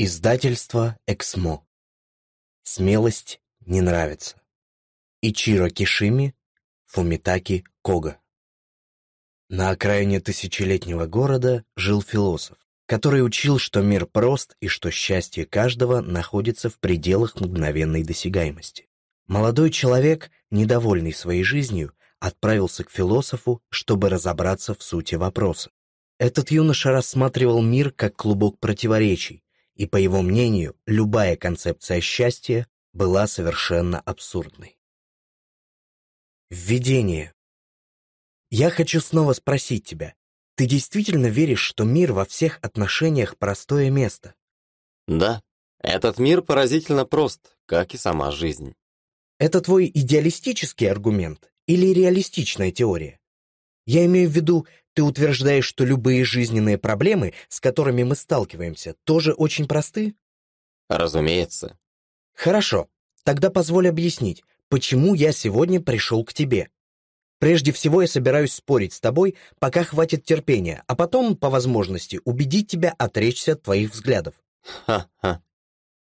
Издательство Эксмо. Смелость не нравится. Ичиро Кишими, Фумитаки Кога. На окраине тысячелетнего города жил философ, который учил, что мир прост и что счастье каждого находится в пределах мгновенной досягаемости. Молодой человек, недовольный своей жизнью, отправился к философу, чтобы разобраться в сути вопроса. Этот юноша рассматривал мир как клубок противоречий, и, по его мнению, любая концепция счастья была совершенно абсурдной. Введение. Я хочу снова спросить тебя, ты действительно веришь, что мир во всех отношениях простое место? Да, этот мир поразительно прост, как и сама жизнь. Это твой идеалистический аргумент или реалистичная теория? Я имею в виду, ты утверждаешь, что любые жизненные проблемы, с которыми мы сталкиваемся, тоже очень просты? Разумеется. Хорошо. Тогда позволь объяснить, почему я сегодня пришел к тебе. Прежде всего, я собираюсь спорить с тобой, пока хватит терпения, а потом, по возможности, убедить тебя отречься от твоих взглядов. Ха-ха.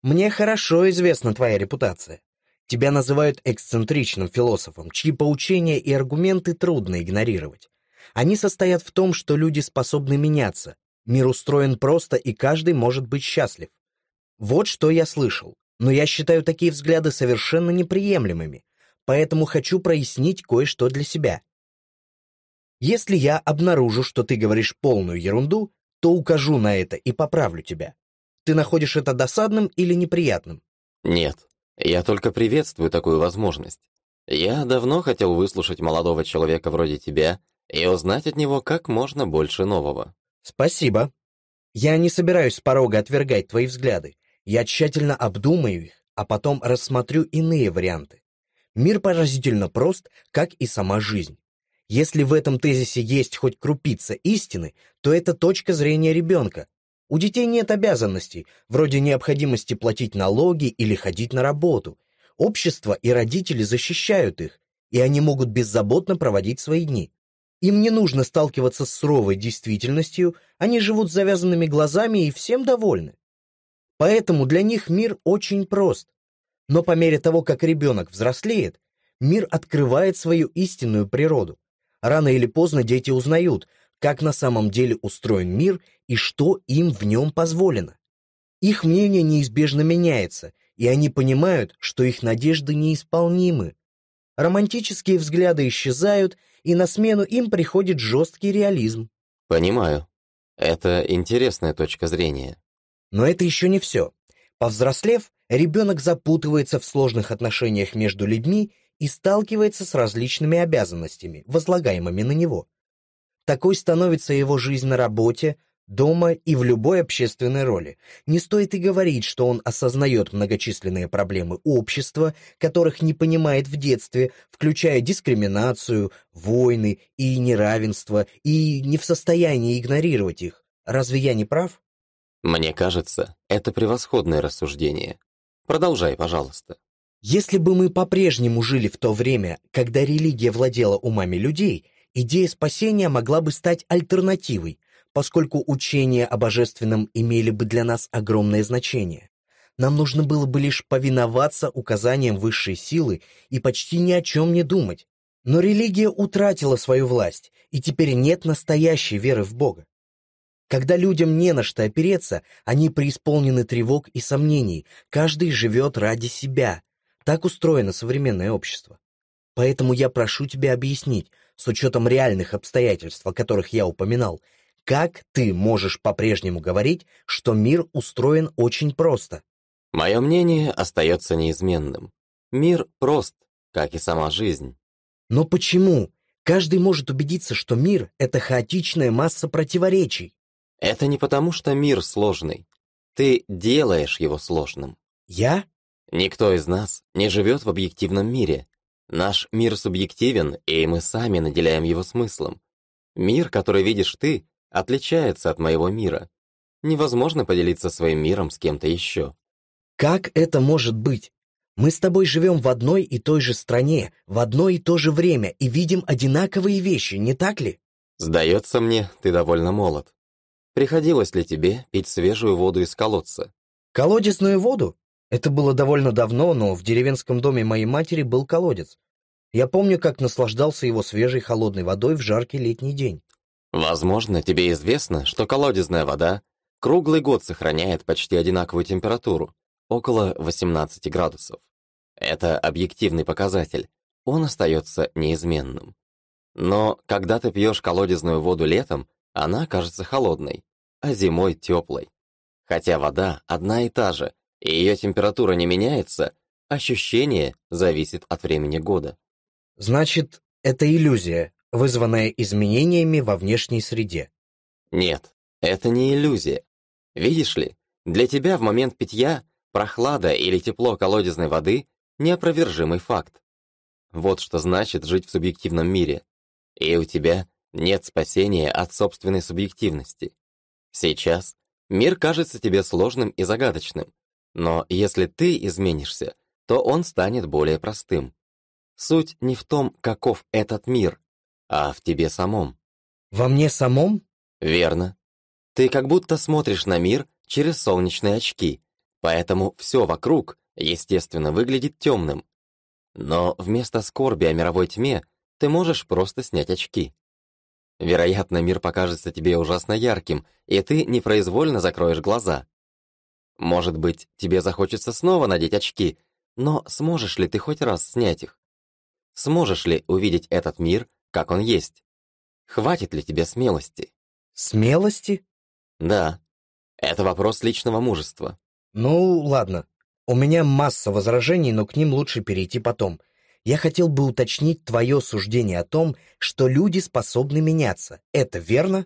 Мне хорошо известна твоя репутация. Тебя называют эксцентричным философом, чьи поучения и аргументы трудно игнорировать. Они состоят в том, что люди способны меняться. Мир устроен просто, и каждый может быть счастлив. Вот что я слышал. Но я считаю такие взгляды совершенно неприемлемыми, поэтому хочу прояснить кое-что для себя. Если я обнаружу, что ты говоришь полную ерунду, то укажу на это и поправлю тебя. Ты находишь это досадным или неприятным? Нет, я только приветствую такую возможность. Я давно хотел выслушать молодого человека вроде тебя и узнать от него как можно больше нового. Спасибо. Я не собираюсь с порога отвергать твои взгляды. Я тщательно обдумаю их, а потом рассмотрю иные варианты. Мир поразительно прост, как и сама жизнь. Если в этом тезисе есть хоть крупица истины, то это точка зрения ребенка. У детей нет обязанностей, вроде необходимости платить налоги или ходить на работу. Общество и родители защищают их, и они могут беззаботно проводить свои дни. Им не нужно сталкиваться с суровой действительностью, они живут с завязанными глазами и всем довольны. Поэтому для них мир очень прост. Но по мере того, как ребенок взрослеет, мир открывает свою истинную природу. Рано или поздно дети узнают, как на самом деле устроен мир и что им в нем позволено. Их мнение неизбежно меняется, и они понимают, что их надежды неисполнимы. Романтические взгляды исчезают, и на смену им приходит жесткий реализм. Понимаю. Это интересная точка зрения. Но это еще не все. Повзрослев, ребенок запутывается в сложных отношениях между людьми и сталкивается с различными обязанностями, возлагаемыми на него. Такой становится его жизнь на работе, дома и в любой общественной роли. Не стоит и говорить, что он осознает многочисленные проблемы общества, которых не понимает в детстве, включая дискриминацию, войны и неравенство, и не в состоянии игнорировать их. Разве я не прав? Мне кажется, это превосходное рассуждение. Продолжай, пожалуйста. Если бы мы по-прежнему жили в то время, когда религия владела умами людей, идея спасения могла бы стать альтернативой, поскольку учения о божественном имели бы для нас огромное значение. Нам нужно было бы лишь повиноваться указаниям высшей силы и почти ни о чем не думать. Но религия утратила свою власть, и теперь нет настоящей веры в Бога. Когда людям не на что опереться, они преисполнены тревог и сомнений, каждый живет ради себя. Так устроено современное общество. Поэтому я прошу тебя объяснить, с учетом реальных обстоятельств, о которых я упоминал, как ты можешь по-прежнему говорить, что мир устроен очень просто? Мое мнение остается неизменным. Мир прост, как и сама жизнь. Но почему? Каждый может убедиться, что мир — это хаотичная масса противоречий. Это не потому, что мир сложный. Ты делаешь его сложным. Я? Никто из нас не живет в объективном мире. Наш мир субъективен, и мы сами наделяем его смыслом. Мир, который видишь ты, отличается от моего мира. Невозможно поделиться своим миром с кем-то еще. Как это может быть? Мы с тобой живем в одной и той же стране, в одно и то же время и видим одинаковые вещи, не так ли? Сдается мне, ты довольно молод. Приходилось ли тебе пить свежую воду из колодца? Колодезную воду? Это было довольно давно, но в деревенском доме моей матери был колодец. Я помню, как наслаждался его свежей холодной водой в жаркий летний день. Возможно, тебе известно, что колодезная вода круглый год сохраняет почти одинаковую температуру, около 18 градусов. Это объективный показатель, он остается неизменным. Но когда ты пьешь колодезную воду летом, она кажется холодной, а зимой теплой. Хотя вода одна и та же, и ее температура не меняется, ощущение зависит от времени года. Значит, это иллюзия, вызванная изменениями во внешней среде. Нет, это не иллюзия. Видишь ли, для тебя в момент питья прохлада или тепло колодезной воды — неопровержимый факт. Вот что значит жить в субъективном мире. И у тебя нет спасения от собственной субъективности. Сейчас мир кажется тебе сложным и загадочным, но если ты изменишься, то он станет более простым. Суть не в том, каков этот мир, а в тебе самом. Во мне самом? Верно. Ты как будто смотришь на мир через солнечные очки, поэтому все вокруг, естественно, выглядит темным. Но вместо скорби о мировой тьме ты можешь просто снять очки. Вероятно, мир покажется тебе ужасно ярким, и ты непроизвольно закроешь глаза. Может быть, тебе захочется снова надеть очки, но сможешь ли ты хоть раз снять их? Сможешь ли увидеть этот мир как он есть. Хватит ли тебе смелости? Смелости? Да. Это вопрос личного мужества. Ну, ладно. У меня масса возражений, но к ним лучше перейти потом. Я хотел бы уточнить твое суждение о том, что люди способны меняться. Это верно?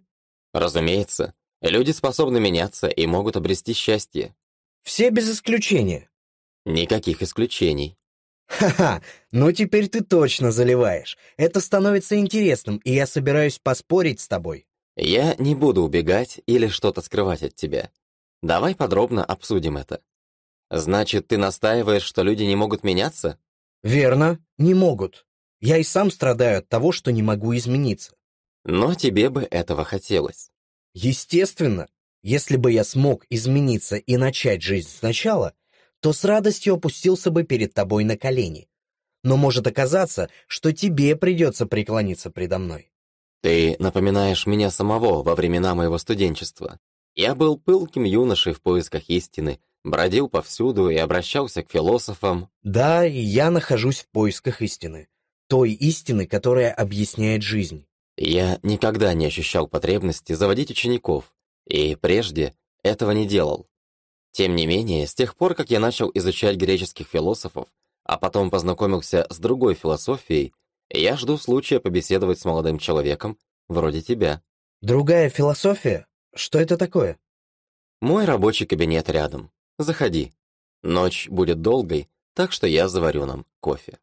Разумеется. Люди способны меняться и могут обрести счастье. Все без исключения. Никаких исключений. «Ха-ха, ну теперь ты точно заливаешь. Это становится интересным, и я собираюсь поспорить с тобой». «Я не буду убегать или что-то скрывать от тебя. Давай подробно обсудим это». «Значит, ты настаиваешь, что люди не могут меняться?» «Верно, не могут. Я и сам страдаю от того, что не могу измениться». «Но тебе бы этого хотелось». «Естественно. Если бы я смог измениться и начать жизнь сначала, то с радостью опустился бы перед тобой на колени. Но может оказаться, что тебе придется преклониться предо мной. Ты напоминаешь меня самого во времена моего студенчества. Я был пылким юношей в поисках истины, бродил повсюду и обращался к философам. Да, и я нахожусь в поисках истины. Той истины, которая объясняет жизнь. Я никогда не ощущал потребности заводить учеников, и прежде этого не делал. Тем не менее, с тех пор, как я начал изучать греческих философов, а потом познакомился с другой философией, я жду случая побеседовать с молодым человеком, вроде тебя. Другая философия? Что это такое? Мой рабочий кабинет рядом. Заходи. Ночь будет долгой, так что я заварю нам кофе.